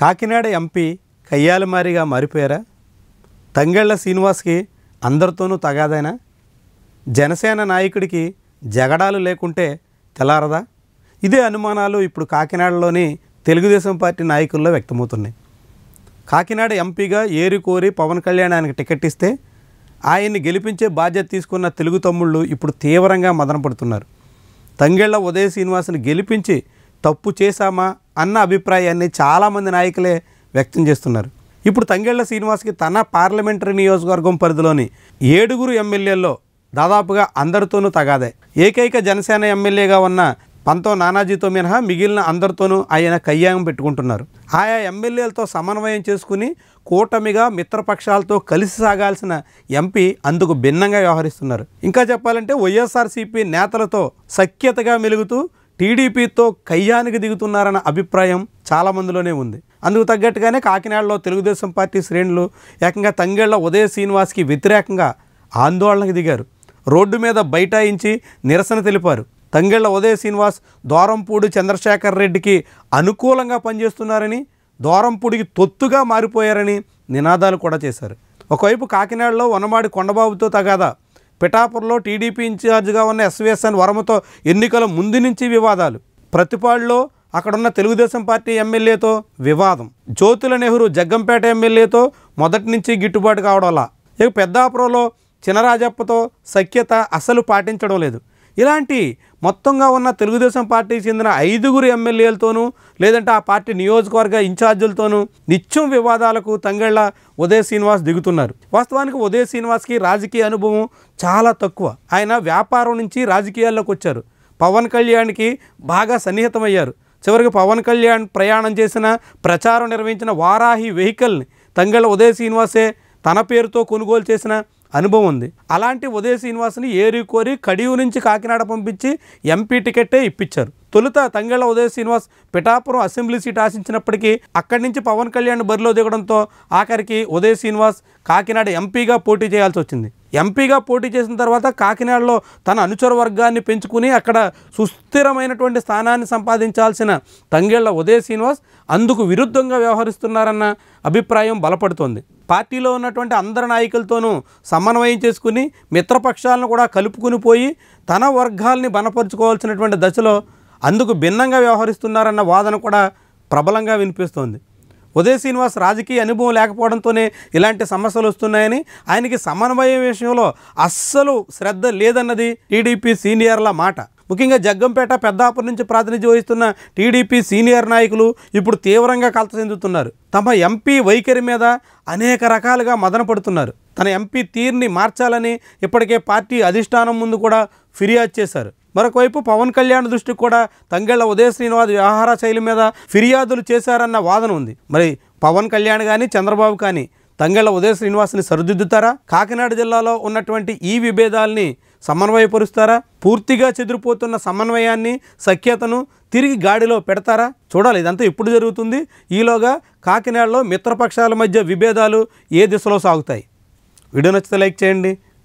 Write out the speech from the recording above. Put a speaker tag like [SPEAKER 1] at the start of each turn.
[SPEAKER 1] Kakinada MP కయ్యాలమారిగా మారిపోయారా తంగెళ్ల శ్రీనివాస్కి అందరితోనూ తగాదైనా జనసేన నాయకుడికి జగడాలు లేకుంటే తెలారదా ఇదే అనుమానాలు ఇప్పుడు కాకినాడలోని తెలుగుదేశం పార్టీ నాయకుల్లో వ్యక్తమవుతున్నాయి కాకినాడ ఎంపీగా ఏరి కోరి పవన్ కళ్యాణ్ ఆయనకు టికెట్ ఇస్తే ఆయన్ని గెలిపించే బాధ్యత తీసుకున్న తెలుగు తమ్ముళ్ళు ఇప్పుడు తీవ్రంగా మదనపడుతున్నారు పడుతున్నారు తంగెళ్ల ఉదయ శ్రీనివాసుని గెలిపించి తప్పు చేశామా అన్న అభిప్రాయాన్ని చాలామంది నాయకులే వ్యక్తం చేస్తున్నారు ఇప్పుడు తంగేళ్ల శ్రీనివాస్కి తన పార్లమెంటరీ నియోజకవర్గం పరిధిలోని ఏడుగురు ఎమ్మెల్యేల్లో దాదాపుగా అందరితోనూ తగాదే ఏకైక జనసేన ఎమ్మెల్యేగా ఉన్న పంతో నానాజీతో మినహా మిగిలిన అందరితోనూ ఆయన కయ్యాంగం పెట్టుకుంటున్నారు ఆయా ఎమ్మెల్యేలతో సమన్వయం చేసుకుని కూటమిగా మిత్రపక్షాలతో కలిసి సాగాల్సిన ఎంపీ అందుకు భిన్నంగా వ్యవహరిస్తున్నారు ఇంకా చెప్పాలంటే వైఎస్ఆర్సీపీ నేతలతో సఖ్యతగా మెలుగుతూ టీడీపీతో కయ్యానికి దిగుతున్నారన్న అభిప్రాయం చాలామందిలోనే ఉంది అందుకు తగ్గట్టుగానే కాకినాడలో తెలుగుదేశం పార్టీ శ్రేణులు ఏకంగా తంగేళ్ల ఉదయ శ్రీనివాస్కి వ్యతిరేకంగా ఆందోళనకు దిగారు రోడ్డు మీద బైఠాయించి నిరసన తెలిపారు తంగేళ్ల ఉదయ శ్రీనివాస్ దోరంపూడి చంద్రశేఖర్ రెడ్డికి అనుకూలంగా పనిచేస్తున్నారని దోరంపూడికి తొత్తుగా మారిపోయారని నినాదాలు కూడా చేశారు ఒకవైపు కాకినాడలో వనమాడి కొండబాబుతో తగాదా పిఠాపురలో టీడీపీ ఇన్ఛార్జిగా ఉన్న ఎస్వీఎస్ఎన్ వర్మతో వరమతో ఎన్నికల ముందు నుంచి వివాదాలు ప్రతిపాడులో అక్కడున్న తెలుగుదేశం పార్టీ ఎమ్మెల్యేతో వివాదం జ్యోతుల నెహ్రూ జగ్గంపేట ఎమ్మెల్యేతో మొదటి నుంచి గిట్టుబాటు అలా ఇక పెద్దాపురంలో చినరాజప్పతో సఖ్యత అసలు పాటించడం లేదు ఇలాంటి మొత్తంగా ఉన్న తెలుగుదేశం పార్టీకి చెందిన ఐదుగురు ఎమ్మెల్యేలతోనూ లేదంటే ఆ పార్టీ నియోజకవర్గ ఇన్ఛార్జీలతోనూ నిత్యం వివాదాలకు తంగళ్ళ ఉదయ శ్రీనివాస్ దిగుతున్నారు వాస్తవానికి ఉదయ శ్రీనివాస్కి రాజకీయ అనుభవం చాలా తక్కువ ఆయన వ్యాపారం నుంచి రాజకీయాల్లోకి వచ్చారు పవన్ కళ్యాణ్కి బాగా సన్నిహితమయ్యారు చివరికి పవన్ కళ్యాణ్ ప్రయాణం చేసిన ప్రచారం నిర్వహించిన వారాహి వెహికల్ని తంగెళ్ళ ఉదయ శ్రీనివాసే తన పేరుతో కొనుగోలు చేసిన అనుభవం ఉంది అలాంటి ఉదయ శ్రీనివాస్ని ఏరి కోరి కడియు నుంచి కాకినాడ పంపించి ఎంపీ టికెట్టే ఇప్పించారు తొలుత తంగేళ్ల ఉదయ శ్రీనివాస్ పిఠాపురం అసెంబ్లీ సీట్ ఆశించినప్పటికీ అక్కడి నుంచి పవన్ కళ్యాణ్ బరిలో దిగడంతో ఆఖరికి ఉదయ శ్రీనివాస్ కాకినాడ ఎంపీగా పోటీ చేయాల్సి వచ్చింది ఎంపీగా పోటీ చేసిన తర్వాత కాకినాడలో తన అనుచర వర్గాన్ని పెంచుకుని అక్కడ సుస్థిరమైనటువంటి స్థానాన్ని సంపాదించాల్సిన తంగేళ్ల ఉదయ శ్రీనివాస్ అందుకు విరుద్ధంగా వ్యవహరిస్తున్నారన్న అభిప్రాయం బలపడుతోంది పార్టీలో ఉన్నటువంటి అందరి నాయకులతోనూ సమన్వయం చేసుకుని మిత్రపక్షాలను కూడా కలుపుకుని పోయి తన వర్గాల్ని బలపరుచుకోవాల్సినటువంటి దశలో అందుకు భిన్నంగా వ్యవహరిస్తున్నారన్న వాదన కూడా ప్రబలంగా వినిపిస్తోంది ఉదయ శ్రీనివాస్ రాజకీయ అనుభవం లేకపోవడంతోనే ఇలాంటి సమస్యలు వస్తున్నాయని ఆయనకి సమన్వయం విషయంలో అస్సలు శ్రద్ధ లేదన్నది టీడీపీ సీనియర్ల మాట ముఖ్యంగా జగ్గంపేట పెద్దాపురం నుంచి ప్రాతినిధ్యం వహిస్తున్న టీడీపీ సీనియర్ నాయకులు ఇప్పుడు తీవ్రంగా కలత చెందుతున్నారు తమ ఎంపీ వైఖరి మీద అనేక రకాలుగా మదన పడుతున్నారు తన ఎంపీ తీరుని మార్చాలని ఇప్పటికే పార్టీ అధిష్టానం ముందు కూడా ఫిర్యాదు చేశారు మరొకవైపు పవన్ కళ్యాణ్ దృష్టికి కూడా తంగెళ్ల ఉదయ శ్రీనివాస్ వ్యవహార శైలి మీద ఫిర్యాదులు చేశారన్న వాదన ఉంది మరి పవన్ కళ్యాణ్ కానీ చంద్రబాబు కానీ తంగెళ్ల ఉదయ శ్రీనివాస్ని సరిదిద్దుతారా కాకినాడ జిల్లాలో ఉన్నటువంటి ఈ విభేదాల్ని సమన్వయపరుస్తారా పూర్తిగా చెదిరిపోతున్న సమన్వయాన్ని సఖ్యతను తిరిగి గాడిలో పెడతారా చూడాలి ఇదంతా ఎప్పుడు జరుగుతుంది ఈలోగా కాకినాడలో మిత్రపక్షాల మధ్య విభేదాలు ఏ దిశలో సాగుతాయి వీడియో నచ్చితే లైక్ చేయండి